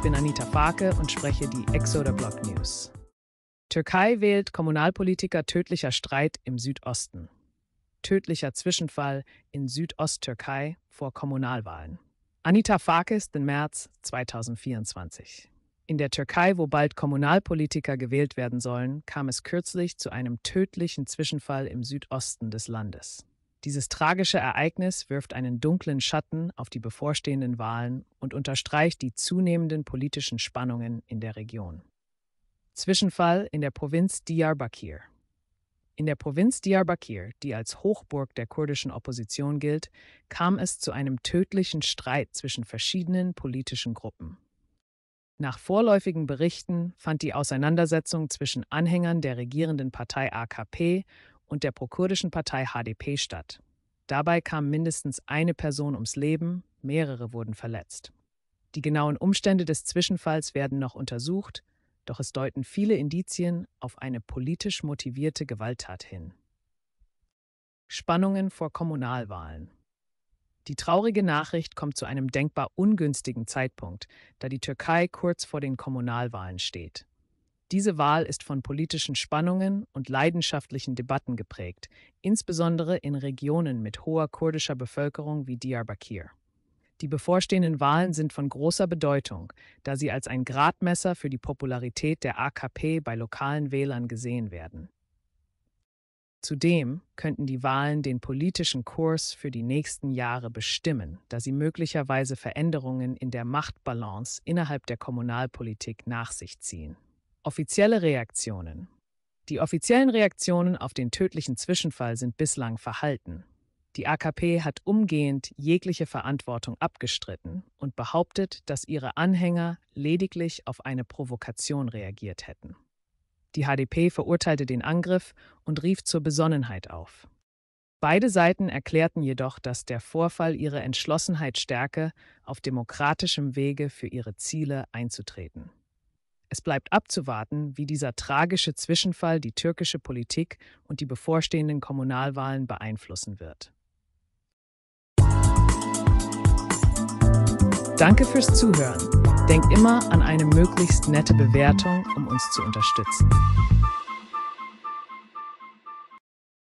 Ich bin Anita Farke und spreche die Exoder Block News. Türkei wählt Kommunalpolitiker tödlicher Streit im Südosten. Tödlicher Zwischenfall in Südosttürkei vor Kommunalwahlen. Anita Farkis, den März 2024. In der Türkei, wo bald Kommunalpolitiker gewählt werden sollen, kam es kürzlich zu einem tödlichen Zwischenfall im Südosten des Landes. Dieses tragische Ereignis wirft einen dunklen Schatten auf die bevorstehenden Wahlen und unterstreicht die zunehmenden politischen Spannungen in der Region. Zwischenfall in der Provinz Diyarbakir. In der Provinz Diyarbakir, die als Hochburg der kurdischen Opposition gilt, kam es zu einem tödlichen Streit zwischen verschiedenen politischen Gruppen. Nach vorläufigen Berichten fand die Auseinandersetzung zwischen Anhängern der regierenden Partei AKP und der prokurdischen Partei HDP statt. Dabei kam mindestens eine Person ums Leben, mehrere wurden verletzt. Die genauen Umstände des Zwischenfalls werden noch untersucht, doch es deuten viele Indizien auf eine politisch motivierte Gewalttat hin. Spannungen vor Kommunalwahlen. Die traurige Nachricht kommt zu einem denkbar ungünstigen Zeitpunkt, da die Türkei kurz vor den Kommunalwahlen steht. Diese Wahl ist von politischen Spannungen und leidenschaftlichen Debatten geprägt, insbesondere in Regionen mit hoher kurdischer Bevölkerung wie Diyarbakir. Die bevorstehenden Wahlen sind von großer Bedeutung, da sie als ein Gradmesser für die Popularität der AKP bei lokalen Wählern gesehen werden. Zudem könnten die Wahlen den politischen Kurs für die nächsten Jahre bestimmen, da sie möglicherweise Veränderungen in der Machtbalance innerhalb der Kommunalpolitik nach sich ziehen. Offizielle Reaktionen. Die offiziellen Reaktionen auf den tödlichen Zwischenfall sind bislang verhalten. Die AKP hat umgehend jegliche Verantwortung abgestritten und behauptet, dass ihre Anhänger lediglich auf eine Provokation reagiert hätten. Die HDP verurteilte den Angriff und rief zur Besonnenheit auf. Beide Seiten erklärten jedoch, dass der Vorfall ihre Entschlossenheit stärke, auf demokratischem Wege für ihre Ziele einzutreten. Es bleibt abzuwarten, wie dieser tragische Zwischenfall die türkische Politik und die bevorstehenden Kommunalwahlen beeinflussen wird. Danke fürs Zuhören. Denkt immer an eine möglichst nette Bewertung, um uns zu unterstützen.